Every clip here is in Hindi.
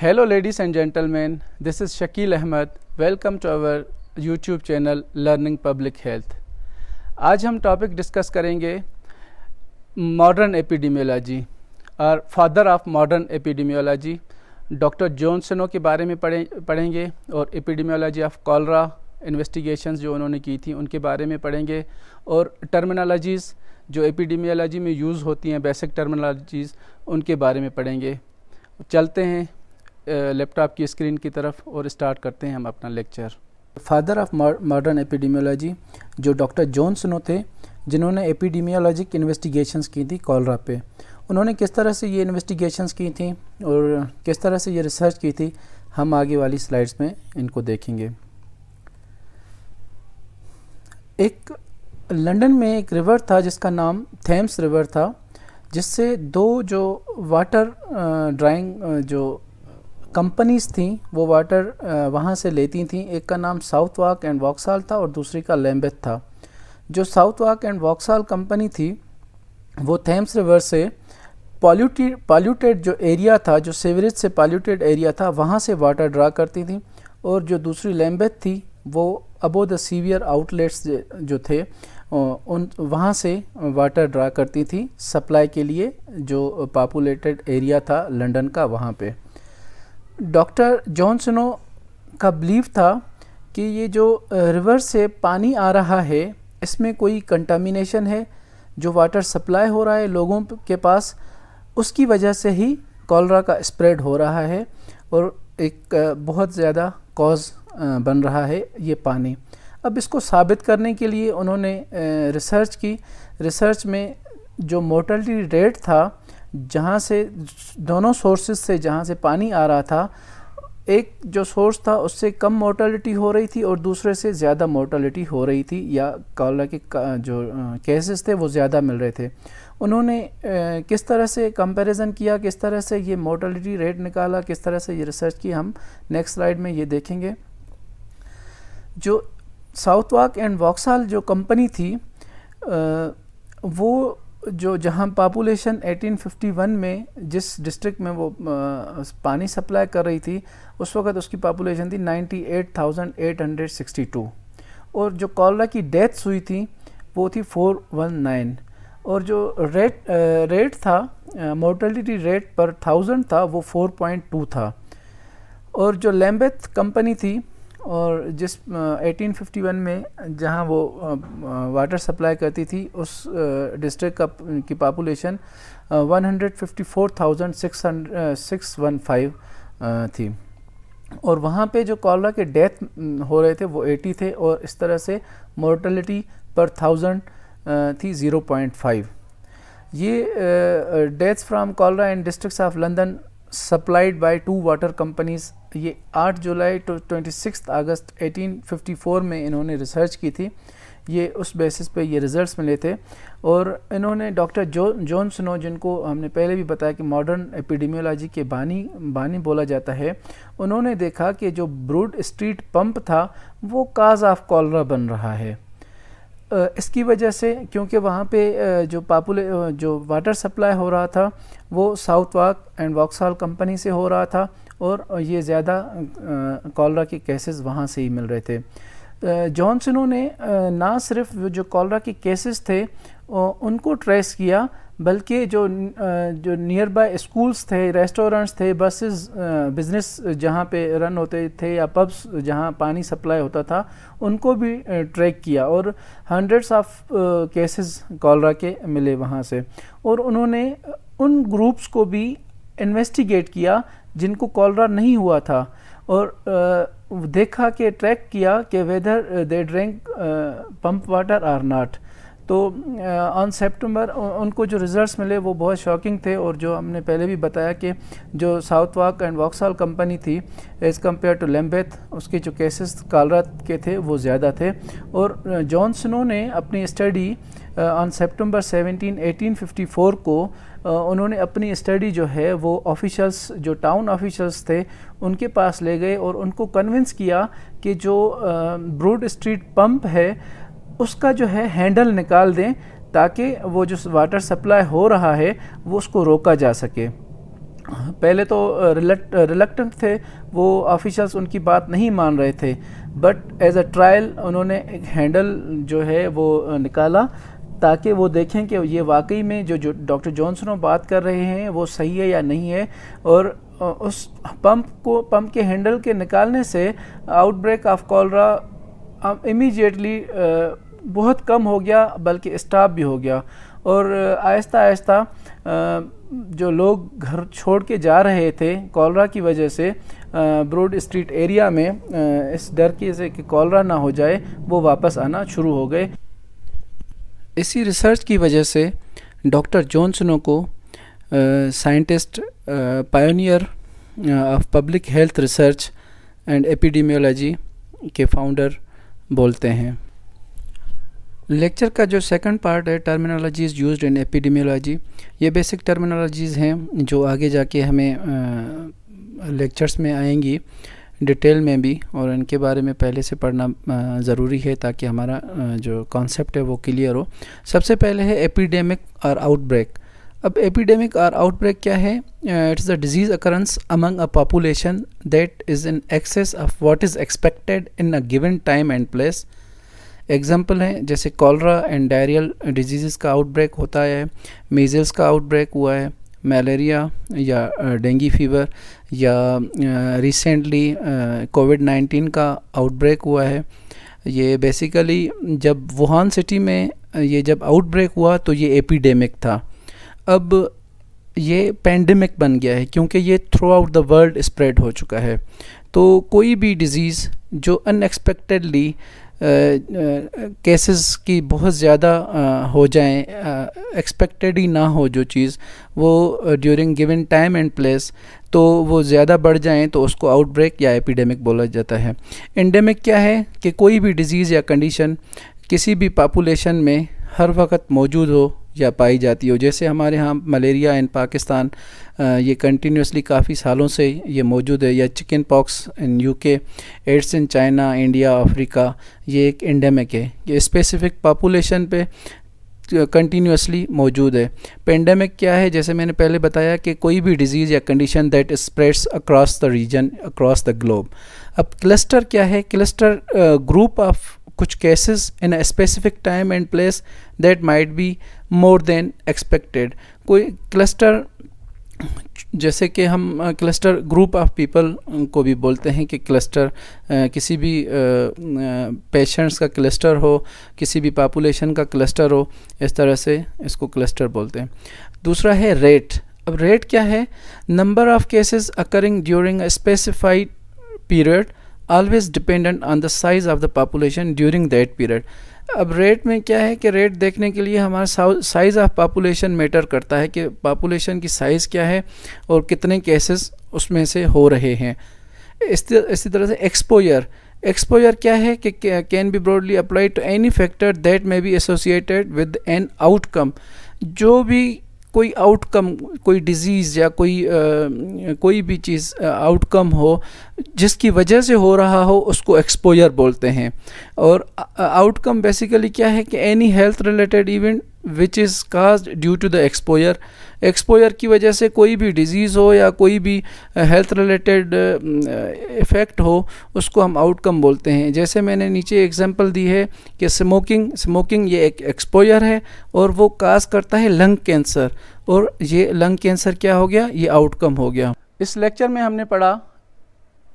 hello ladies and gentleman this is Shakeel Ahmed welcome to our YouTube channel learning public health आज हम टॉपिक डिस्कस करेंगे मॉडर्न एपिडीमियोलॉजी और father of modern epidemiology doctor John Snow के बारे में पढ़े पढ़ेंगे और एपिडीमियोलॉजी ऑफ कॉलरा इन्वेस्टिगेशंस जो उन्होंने की थी उनके बारे में पढ़ेंगे और टर्मिनोलॉजीज़ जो एपिडीमियोलॉजी में यूज़ होती हैं बेसिक टर्मिनोलॉजीज़ उनके बारे में पढ़ेंगे चलते हैं लैपटॉप की स्क्रीन की तरफ और स्टार्ट करते हैं हम अपना lecture father of modern epidemiology जो डॉक्टर सुनो थे जिन्होंने एपिडीमियोलॉजिक इन्वेस्टिगेशंस की थी कॉलरा पे उन्होंने किस तरह से ये इन्वेस्टिगेशंस की थी और किस तरह से ये रिसर्च की थी हम आगे वाली स्लाइड्स में इनको देखेंगे एक लंदन में एक रिवर था जिसका नाम थेम्स रिवर था जिससे दो जो वाटर ड्राइंग जो कंपनीज थी वो वाटर वहाँ से लेती थी एक का नाम साउथ वाक एंड वॉक्साल था और दूसरी का लैम्बेथ था जो Southwark and Vauxhall company थी वो थेम्स रिवर से पॉल्यूटेड पॉल्यूटेड जो एरिया था जो सीवरेज से पॉल्यूटेड एरिया था वहाँ से वाटर ड्रा करती थी और जो दूसरी लैम्बेथ थी वो अबो द सीवियर आउटलेट्स जो थे उन वहाँ से वाटर ड्रा करती थी सप्लाई के लिए जो पॉपुलेटेड एरिया था लंदन का वहाँ पे डॉक्टर जॉनसनो का बिलीव था कि ये जो रिवर से पानी आ रहा है इसमें कोई कंटामिनेशन है जो वाटर सप्लाई हो रहा है लोगों के पास उसकी वजह से ही कॉलरा का स्प्रेड हो रहा है और एक बहुत ज़्यादा कॉज बन रहा है ये पानी अब इसको साबित करने के लिए उन्होंने रिसर्च की रिसर्च में जो मोर्टलिटी रेट था जहाँ से दोनों सोर्सेज से जहाँ से पानी आ रहा था एक जो सोर्स था उससे कम मोर्टलिटी हो रही थी और दूसरे से ज़्यादा मोर्टलिटी हो रही थी या कॉलरा के जो केसेस थे वो ज़्यादा मिल रहे थे उन्होंने किस तरह से कंपैरिजन किया किस तरह से ये मोर्टलिटी रेट निकाला किस तरह से ये रिसर्च की हम नेक्स्ट स्लाइड में ये देखेंगे जो साउथ वॉक एंड वॉक्साल जो कंपनी थी वो जो जहाँ पापुलेशन 1851 में जिस डिस्ट्रिक्ट में वो पानी सप्लाई कर रही थी उस वक़्त उसकी पापुलेशन थी 98,862 और जो कॉलरा की डेथ्स हुई थी वो थी 419 और जो रेट रेट था मोर्टलिटी रेट पर थाउजेंड था वो 4.2 था और जो लैम्बेथ कंपनी थी और जिस 1851 में जहां वो वाटर सप्लाई करती थी उस डिस्ट्रिक्ट का की पॉपुलेशन 154,615 थी और वहाँ पे जो कॉलरा के डेथ हो रहे थे वो 80 थे और इस तरह से मोर्टलिटी पर थाउजेंड थी 0.5 ये deaths from cholera in districts of London supplied by two water companies ये 8 जुलाई टू ट्वेंटी अगस्त 1854 में इन्होंने रिसर्च की थी ये उस बेसिस पे ये रिजल्ट्स मिले थे और इन्होंने डॉक्टर जो जॉन सुनो जिनको हमने पहले भी बताया कि मॉडर्न एपिडेमियोलॉजी के बानी बानी बोला जाता है उन्होंने देखा कि जो ब्रूड स्ट्रीट पंप था वो काज ऑफ कॉलरा बन रहा है इसकी वजह से क्योंकि वहाँ पे जो पापुले जो वाटर सप्लाई हो रहा था वो Southwark and Vauxhall company से हो रहा था और ये ज़्यादा कॉलरा के केसेस वहाँ से ही मिल रहे थे जॉनसनों ने ना सिर्फ जो कॉलरा के केसेस थे उनको ट्रेस किया बल्कि जो जो नियर बाई स्कूल्स थे रेस्टोरेंट्स थे बसेस बिज़नेस जहाँ पे रन होते थे या पब्स जहाँ पानी सप्लाई होता था उनको भी ट्रैक किया और हंड्रेड्स ऑफ केसेस कॉलरा के मिले वहाँ से और उन्होंने उन ग्रुप्स को भी इन्वेस्टिगेट किया जिनको कॉलरा नहीं हुआ था और देखा कि ट्रैक किया कि whether they drink pump water or not तो ऑन सेप्टेम्बर उनको जो रिज़ल्ट्स मिले वो बहुत शॉकिंग थे और जो हमने पहले भी बताया कि जो Southwark and Vauxhall company थी एज़ कम्पेयर टू लेम्बेथ उसके जो केसेस कालरात के थे वो ज़्यादा थे और जॉनसनों ने अपनी स्टडी ऑन एटीन 17 1854 को uh, उन्होंने अपनी स्टडी जो है वो ऑफिशल्स जो टाउन ऑफिशल्स थे उनके पास ले गए और उनको कन्विंस किया कि जो ब्रूड स्ट्रीट पम्प है उसका जो है हैंडल निकाल दें ताकि वो जो वाटर सप्लाई हो रहा है वो उसको रोका जा सके पहले तो रिलक्ट रिलक्टेंट थे वो ऑफिशल्स उनकी बात नहीं मान रहे थे बट एज़ अ ट्रायल उन्होंने एक हैंडल जो है वो निकाला ताकि वो देखें कि ये वाकई में जो जो डॉक्टर जॉनसनों बात कर रहे हैं वो सही है या नहीं है और उस पंप को पंप के हैंडल के निकालने से आउटब्रेक ऑफ कॉलरा इमीजिएटली बहुत कम हो गया बल्कि स्टाफ भी हो गया और आहिस्ता आहिस्ता जो लोग घर छोड़ के जा रहे थे कॉलरा की वजह से ब्रोड स्ट्रीट एरिया में इस डर के से कि कॉलरा ना हो जाए वो वापस आना शुरू हो गए इसी रिसर्च की वजह से डॉक्टर जॉनसनों को scientist pioneer of public health research and epidemiology के फाउंडर बोलते हैं लेक्चर का जो सेकंड पार्ट है टर्मिनोलॉजीज़ यूज्ड इन एपिडेमियोलॉजी ये बेसिक टर्मिनोलॉजीज़ हैं जो आगे जाके हमें लेक्चर्स में आएंगी डिटेल में भी और इनके बारे में पहले से पढ़ना ज़रूरी है ताकि हमारा जो कॉन्सेप्ट है वो क्लियर हो सबसे पहले है एपिडेमिक और आउटब्रेक अब एपिडेमिक और आउटब्रेक क्या है it's the disease occurrence among a population that is in excess of what is expected in a given time and place example हैं जैसे कॉलरा एंड डायरियल डिजीज़ का आउटब्रेक होता है मेजल्स का आउटब्रेक हुआ है मलेरिया या डेंगी फीवर या रिसेंटली कोविड नाइन्टीन का आउटब्रेक हुआ है ये बेसिकली जब वुहान सिटी में ये जब आउटब्रेक हुआ तो ये एपिडेमिक था अब ये पेंडेमिक बन गया है क्योंकि ये throughout the world spread हो चुका है तो कोई भी डिज़ीज़ जो अनएक्सपेक्टेडली केसेस की बहुत ज़्यादा हो जाएं एक्सपेक्टेड ही ना हो जो चीज़ वो during given time and place तो वो ज़्यादा बढ़ जाएं तो उसको आउटब्रेक या एपिडेमिक बोला जाता है एंडेमिक क्या है कि कोई भी डिज़ीज़ या कंडीशन किसी भी पापुलेशन में हर वक्त मौजूद हो या पाई जाती हो जैसे हमारे यहाँ मलेरिया इन पाकिस्तान ये कंटिन्यूसली काफ़ी सालों से ये मौजूद है या chickenpox in UK AIDS in China India Africa ये एक एंडेमिक है ये स्पेसिफिक पापोलेशन पे कंटिन्यूसली मौजूद है पेंडेमिक क्या है जैसे मैंने पहले बताया कि कोई भी डिजीज़ या condition that spreads across the region across the globe अब क्लस्टर क्या है क्लस्टर ग्रुप ऑफ कुछ cases in a specific time and place that might be more than expected कोई क्लस्टर जैसे कि हम क्लस्टर ग्रुप ऑफ पीपल को भी बोलते हैं कि क्लस्टर किसी भी पेशेंट्स का क्लस्टर हो किसी भी पापुलेशन का क्लस्टर हो इस तरह से इसको क्लस्टर बोलते हैं दूसरा है रेट अब रेट क्या है number of cases occurring during specified period always dependent on the size of the population during that period अब रेट में क्या है कि रेट देखने के लिए हमारा साइज़ ऑफ पापुलेशन मैटर करता है कि पापुलेशन की साइज़ क्या है और कितने केसेस उसमें से हो रहे हैं इस इसी तरह से एक्सपोजर एक्सपोजर क्या है कि can be broadly apply to any factor that may be associated with an outcome जो भी कोई आउटकम कोई डिजीज़ या कोई आ, कोई भी चीज़ आउटकम हो जिसकी वजह से हो रहा हो उसको एक्सपोजर बोलते हैं और आउटकम बेसिकली क्या है कि any health related event which is cause due to the exposure exposure की वजह से कोई भी डिज़ीज़ हो या कोई भी हेल्थ रिलेटेड इफ़ेक्ट हो उसको हम आउटकम बोलते हैं जैसे मैंने नीचे एग्जांपल दी है कि स्मोकिंग स्मोकिंग ये एक एक्सपोयर है और वो काज करता है लंग कैंसर और ये लंग कैंसर क्या हो गया ये आउटकम हो गया इस लेक्चर में हमने पढ़ा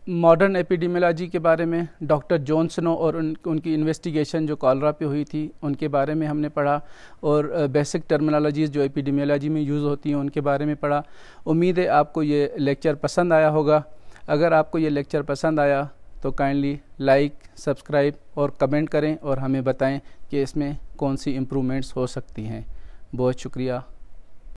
मॉडर्न एपिडीमियोलॉजी के बारे में डॉक्टर जॉनसनो और उन उनकी इन्वेस्टिगेशन जो कॉलरा पे हुई थी उनके बारे में हमने पढ़ा और बेसिक टर्मिनोलॉजीज़ जो एपिडीमियोलॉजी में यूज़ होती हैं उनके बारे में पढ़ा उम्मीद है आपको ये लेक्चर पसंद आया होगा अगर आपको ये लेक्चर पसंद आया तो काइंडली लाइक सब्सक्राइब और कमेंट करें और हमें बताएं कि इसमें कौन सी इम्प्रूवमेंट्स हो सकती हैं बहुत शुक्रिया